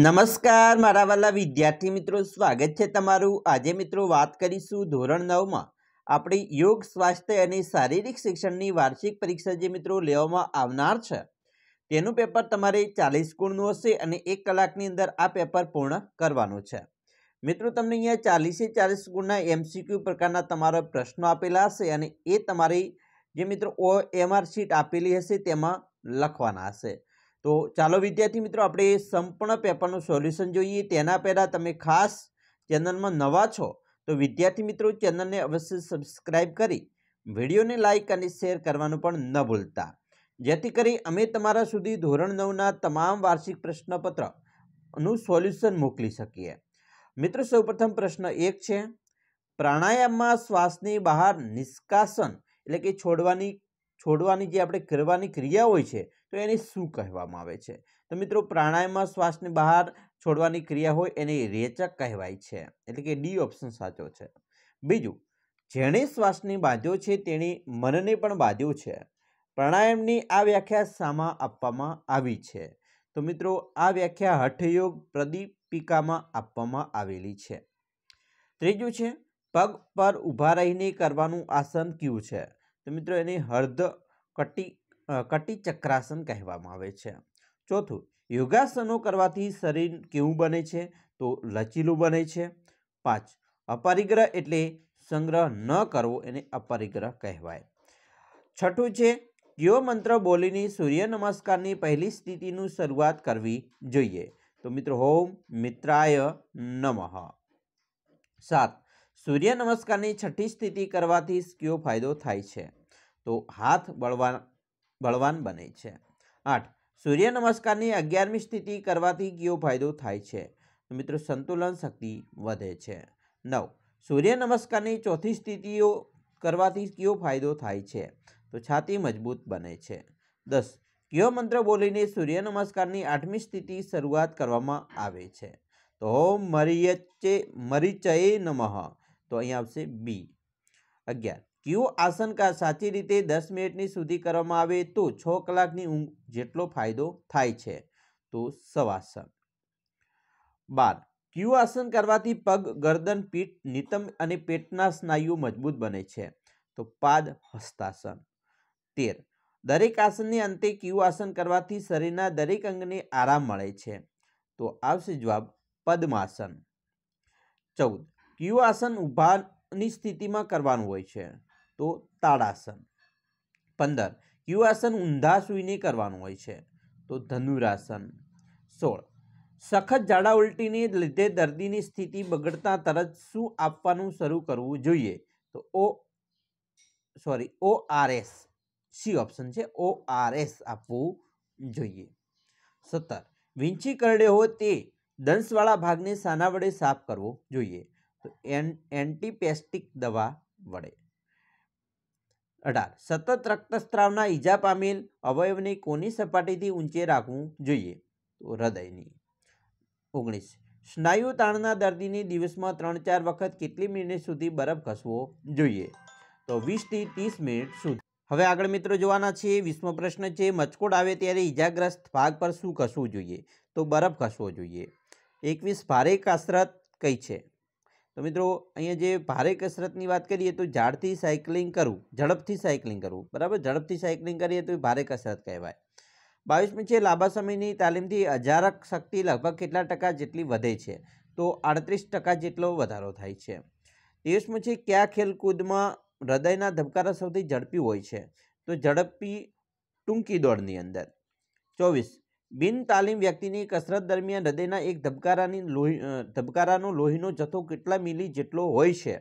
નમસ્કાર મારા વાલા વિદ્યાર્થી મિત્રો સ્વાગત છે તમારું આજે મિત્રો વાત કરીશું ધોરણ નવમાં આપણે યોગ સ્વાસ્થ્ય અને શારીરિક શિક્ષણની વાર્ષિક પરીક્ષા જે મિત્રો લેવામાં આવનાર છે તેનું પેપર તમારે ચાલીસ ગુણનું હશે અને એક કલાકની અંદર આ પેપર પૂર્ણ કરવાનું છે મિત્રો તમને અહીંયા ચાલીસે ચાલીસ ગુણના એમસીક્યુ પ્રકારના તમારા પ્રશ્નો આપેલા હશે અને એ તમારી જે મિત્રો ઓ એમઆર શીટ આપેલી હશે તેમાં લખવાના હશે તો ચાલો વિદ્યાર્થી મિત્રો આપણે સંપૂર્ણ પેપરનું સોલ્યુશન જોઈએ તેના પહેલાં તમે ખાસ ચેનલમાં નવા છો તો વિદ્યાર્થી મિત્રો ચેનલને અવશ્ય સબસ્ક્રાઈબ કરી વિડીયોને લાઇક અને શેર કરવાનું પણ ન ભૂલતા જેથી કરી અમે તમારા સુધી ધોરણ નવના તમામ વાર્ષિક પ્રશ્નપત્રનું સોલ્યુશન મોકલી શકીએ મિત્રો સૌપ્રથમ પ્રશ્ન એક છે પ્રાણાયામમાં શ્વાસની બહાર નિષ્કાસન એટલે કે છોડવાની છોડવાની જે આપણે કરવાની ક્રિયા હોય છે તો એને શું કહેવામાં આવે છે તો મિત્રો પ્રાણાયામમાં શ્વાસની બહાર છોડવાની ક્રિયા હોય એને રેચક કહેવાય છે એટલે કે ડી ઓપ્શન સાચો છે બીજું જેણે શ્વાસને બાંધ્યો છે તેણે મનને પણ બાંધ્યો છે પ્રાણાયામની આ વ્યાખ્યા શામાં આપવામાં આવી છે તો મિત્રો આ વ્યાખ્યા હઠયોગ પ્રદીપિકામાં આપવામાં આવેલી છે ત્રીજું છે પગ પર ઊભા રહીને કરવાનું આસન કયું છે તો મિત્રો એને હર્ધ કટી કટી ચક્રાસન કહેવામાં આવે છે ચોથું યોગાસનો કરવાથી શરીર કેવું બને છે તો લચીલું બને છે પાંચ અપરિગ્રહ એટલે સંગ્રહ ન કરવો એને અપરિગ્રહ કહેવાય છઠ્ઠું છે કયો મંત્ર બોલીને સૂર્ય નમસ્કારની પહેલી સ્થિતિનું શરૂઆત કરવી જોઈએ તો મિત્રો હોમ મિત્રાય નમઃ સાત સૂર્ય નમસ્કારની છઠ્ઠી સ્થિતિ કરવાથી કયો ફાયદો થાય છે તો હાથ બળવા બળવાન બને છે આઠ સૂર્ય નમસ્કારની અગિયારમી સ્થિતિ કરવાથી કયો ફાયદો થાય છે મિત્રો સંતુલન શક્તિ વધે છે નવ સૂર્ય નમસ્કારની ચોથી સ્થિતિઓ કરવાથી કયો ફાયદો થાય છે તો છાતી મજબૂત બને છે દસ કયો મંત્ર બોલીને સૂર્ય નમસ્કારની આઠમી સ્થિતિ શરૂઆત કરવામાં આવે છે તો મરિયચે મરિચયે નમઃ તો અહીં આવશે બી અગિયાર કયું આસન કા સાચી રીતે દસ મિનિટની સુધી કરવામાં આવે તો છ કલાકની ઊંઘ જેટલો ફાયદો થાય છે તો સવાસન બાર કયું આસન કરવાથી પગ ગરદન પીઠ નિતમ અને પેટના સ્નાયુઓ મજબૂત બને છે તો પાદ હસ્તાસન તેર દરેક આસનની અંતે કયું આસન કરવાથી શરીરના દરેક અંગને આરામ મળે છે તો આવશે જવાબ પદ્માસન ચૌદ કયું આસન ઊભાની સ્થિતિમાં કરવાનું હોય છે તો તાળાસન પંદર યુવાસન ઊંધા સુઈને કરવાનું હોય છે તો ધનુરાસન સોળ સખત ઝાડા ઉલટીને લીધે દર્દીની સ્થિતિ બગડતા તરત શું આપવાનું શરૂ કરવું જોઈએ તો oh sorry O R S C option છે ઓ આર એસ આપવું જોઈએ સત્તર વિંછી કરડ્યો હોય તે દંશવાળા ભાગને સાના વડે સાફ કરવો જોઈએ તો એન એન્ટીપેસ્ટિક દવા વડે અઢાર સતત રક્તસ્ત્રાવના ઈજા પામેલ અવયવને કોની સપાટીથી ઊંચે રાખવું જોઈએ તો હૃદયની ઓગણીસ સ્નાયુ તાણના દર્દીને દિવસમાં ત્રણ ચાર વખત કેટલી મિનિટ સુધી બરફ ઘસવો જોઈએ તો વીસથી ત્રીસ મિનિટ સુધી હવે આગળ મિત્રો જોવાના છે વીસમો પ્રશ્ન છે મચકોડ આવે ત્યારે ઈજાગ્રસ્ત ભાગ પર શું ઘસવું જોઈએ તો બરફ ઘસવો જોઈએ એકવીસ ભારે કસરત કઈ છે તો મિત્રો અહીંયા જે ભારે કસરતની વાત કરીએ તો ઝાડથી સાયકલિંગ કરવું ઝડપથી સાયકલિંગ કરવું બરાબર ઝડપથી સાયકલિંગ કરીએ તો ભારે કસરત કહેવાય બાવીસમી છે લાંબા સમયની તાલીમથી અજારક શક્તિ લગભગ કેટલા ટકા જેટલી વધે છે તો આડત્રીસ ટકા જેટલો વધારો થાય છે તેવીસમું છે કયા ખેલકૂદમાં હૃદયના ધબકારા સૌથી ઝડપી હોય છે તો ઝડપી ટૂંકી દોડની અંદર ચોવીસ બિન તાલીમ વ્યક્તિની કસરત દરમિયાન હૃદયના એક ધબકારાની લોહી ધબકારાનો લોહીનો જથ્થો કેટલા મિલી જેટલો હોય છે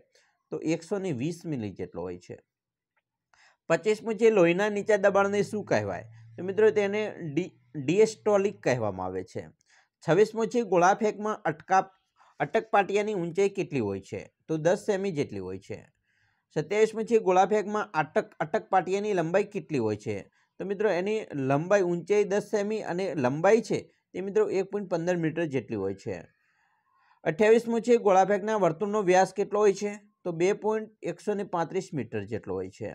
તો એકસો ને વીસ મિલી જેટલો હોય છે પચીસમું છે લોહીના નીચા દબાણને શું કહેવાય તો મિત્રો તેને ડી ડિએસ્ટોલિક કહેવામાં આવે છે છવ્વીસમું છે અટકાપ અટક પાટિયાની ઊંચાઈ કેટલી હોય છે તો દસ સેમી જેટલી હોય છે સત્યાવીસમું છે અટક અટક પાટિયાની લંબાઈ કેટલી હોય છે તો મિત્રો એની લંબાઈ ઊંચાઈ દસ સેમી અને લંબાઈ છે તે મિત્રો એક પોઈન્ટ પંદર મીટર જેટલી હોય છે અઠ્યાવીસમું છે ગોળાફેંકના વર્તુળનો વ્યાસ કેટલો હોય છે તો બે પોઈન્ટ એકસો પાંત્રીસ મીટર જેટલો હોય છે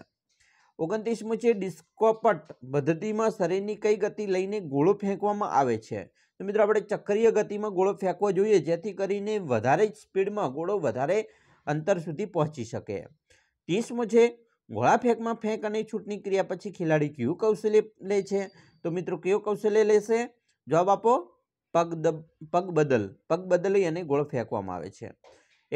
ઓગણત્રીસમું છે ડિસ્કોપટ પદ્ધતિમાં શરીરની કઈ ગતિ લઈને ગોળો ફેંકવામાં આવે છે તો મિત્રો આપણે ચક્રીય ગતિમાં ગોળો ફેંકવો જોઈએ જેથી કરીને વધારે સ્પીડમાં ગોળો વધારે અંતર સુધી પહોંચી શકે ત્રીસમું છે ગોળા ફેંકમાં ફેંક અને છૂટની ક્રિયા પછી ખેલાડી કયું કૌશલ્ય લે છે તો મિત્રો કયો કૌશલ્ય લેશે જવાબ આપો પગ પગ બદલ પગ બદલી અને ગોળો ફેંકવામાં આવે છે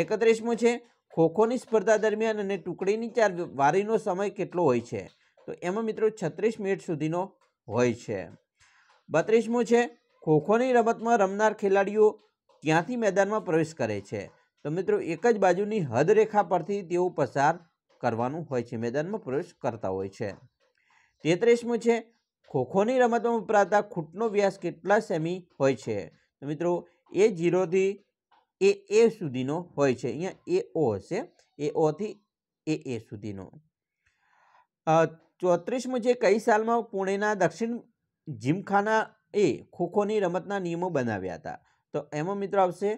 એકત્રીસમું છે ખોખોની સ્પર્ધા દરમિયાન અને ટુકડીની ચાર વારીનો સમય કેટલો હોય છે તો એમાં મિત્રો છત્રીસ મિનિટ સુધીનો હોય છે બત્રીસમું છે ખોખોની રમતમાં રમનાર ખેલાડીઓ ક્યાંથી મેદાનમાં પ્રવેશ કરે છે તો મિત્રો એક જ બાજુની હદરેખા પરથી તેઓ પસાર કરવાનું હોય છે મેદાનમાં પ્રવેશ કરતા હોય છે તેત્રીસમું છે ખોખોની રમતમાં વપરાતા ખૂંટનો વ્યાસ કેટલા સેમી હોય છે મિત્રો એ જીરોથી એ એ સુધીનો હોય છે અહીંયા એ ઓ હશે એ ઓથી એ એ સુધીનો ચોત્રીસમું છે કઈ સાલમાં પુણેના દક્ષિણ જીમખાના એ ખોખોની રમતના નિયમો બનાવ્યા હતા તો એમાં મિત્રો આવશે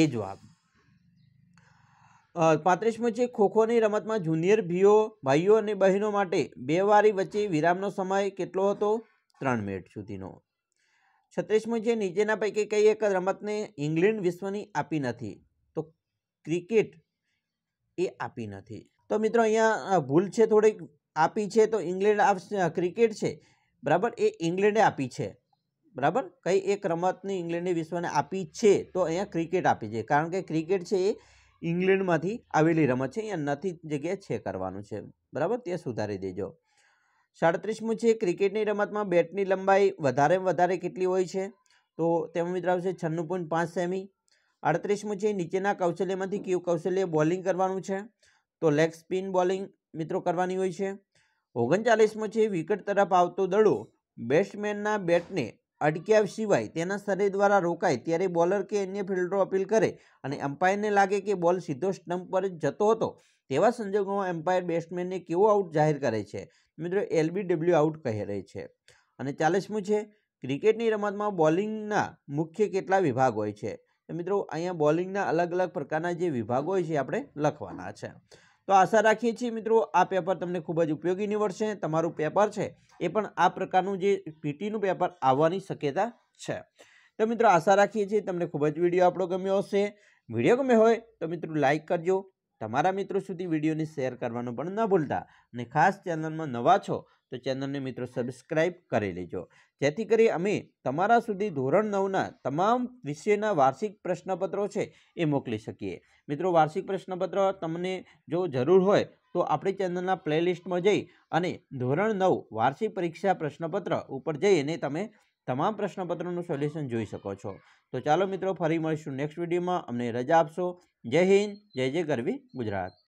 એ જવાબ પાંત્રીસમું છે ખોખોની રમતમાં જુનિયર ભીઓ ભાઈઓ અને બહેનો માટે બે વારી વચ્ચે વિરામનો સમય કેટલો હતો ત્રણ મિનિટ સુધીનો છત્રીસમું છે નીચેના પૈકી કઈ એક રમતને ઇંગ્લેન્ડ વિશ્વની આપી નથી તો ક્રિકેટ એ આપી નથી તો મિત્રો અહીંયા ભૂલ છે થોડીક આપી છે તો ઇંગ્લેન્ડ ક્રિકેટ છે બરાબર એ ઇંગ્લેન્ડે આપી છે બરાબર કઈ એક રમતની ઇંગ્લેન્ડે વિશ્વને આપી છે તો અહીંયા ક્રિકેટ આપી છે કારણ કે ક્રિકેટ છે એ ઇંગ્લેન્ડમાંથી આવેલી રમત છે અહીંયા નથી જગ્યાએ છે કરવાનું છે બરાબર ત્યાં સુધારી દેજો સાડત્રીસમું છે ક્રિકેટની રમતમાં બેટની લંબાઈ વધારે વધારે કેટલી હોય છે તો તેમાં મિત્ર આવશે છન્નું પોઈન્ટ પાંચ સેમી અડત્રીસમું છે નીચેના કૌશલ્યમાંથી કયું કૌશલ્ય બોલિંગ કરવાનું છે તો લેગ સ્પિન બોલિંગ મિત્રો કરવાની હોય છે ઓગણચાલીસમું છે વિકેટ તરફ આવતો દડો બેટ્સમેનના બેટને અટક્યા સિવાય તેના શરીર દ્વારા રોકાય ત્યારે બોલર કે અન્ય ફિલ્ડરો અપીલ કરે અને એમ્પાયરને લાગે કે બોલ સીધો સ્ટમ્પ પર જતો હતો તેવા સંજોગોમાં એમ્પાયર બેટ્સમેનને કેવો આઉટ જાહેર કરે છે મિત્રો એલબી ડબલ્યુ આઉટ કહે છે અને ચાલીસમું છે ક્રિકેટની રમતમાં બોલિંગના મુખ્ય કેટલા વિભાગ હોય છે મિત્રો અહીંયા બોલિંગના અલગ અલગ પ્રકારના જે વિભાગો હોય છે આપણે લખવાના છે તો આશા રાખીએ છીએ મિત્રો આ પેપર તમને ખૂબ જ ઉપયોગી નીવડશે તમારું પેપર છે એ પણ આ પ્રકારનું જે પીટીનું પેપર આવવાની શક્યતા છે તો મિત્રો આશા રાખીએ છીએ તમને ખૂબ જ વિડીયો આપણો ગમ્યો હશે વિડીયો ગમે હોય તો મિત્રો લાઇક કરજો તમારા મિત્રો સુધી વિડીયોને શેર કરવાનું પણ ન ભૂલતા અને ખાસ ચેનલમાં નવા છો તો ચેનલને મિત્રો સબસ્ક્રાઈબ કરી લેજો જેથી કરી અમે તમારા સુધી ધોરણ નવના તમામ વિષયના વાર્ષિક પ્રશ્નપત્રો છે એ મોકલી શકીએ મિત્રો વાર્ષિક પ્રશ્નપત્ર તમને જો જરૂર હોય તો આપણી ચેનલના પ્લેલિસ્ટમાં જઈ અને ધોરણ નવ વાર્ષિક પરીક્ષા પ્રશ્નપત્ર ઉપર જઈ અને તમે તમામ પ્રશ્નપત્રોનું સોલ્યુશન જોઈ શકો છો તો ચાલો મિત્રો ફરી મળીશું નેક્સ્ટ વિડીયોમાં અમને રજા આપશો જય હિન્દ જય જય ગરવી ગુજરાત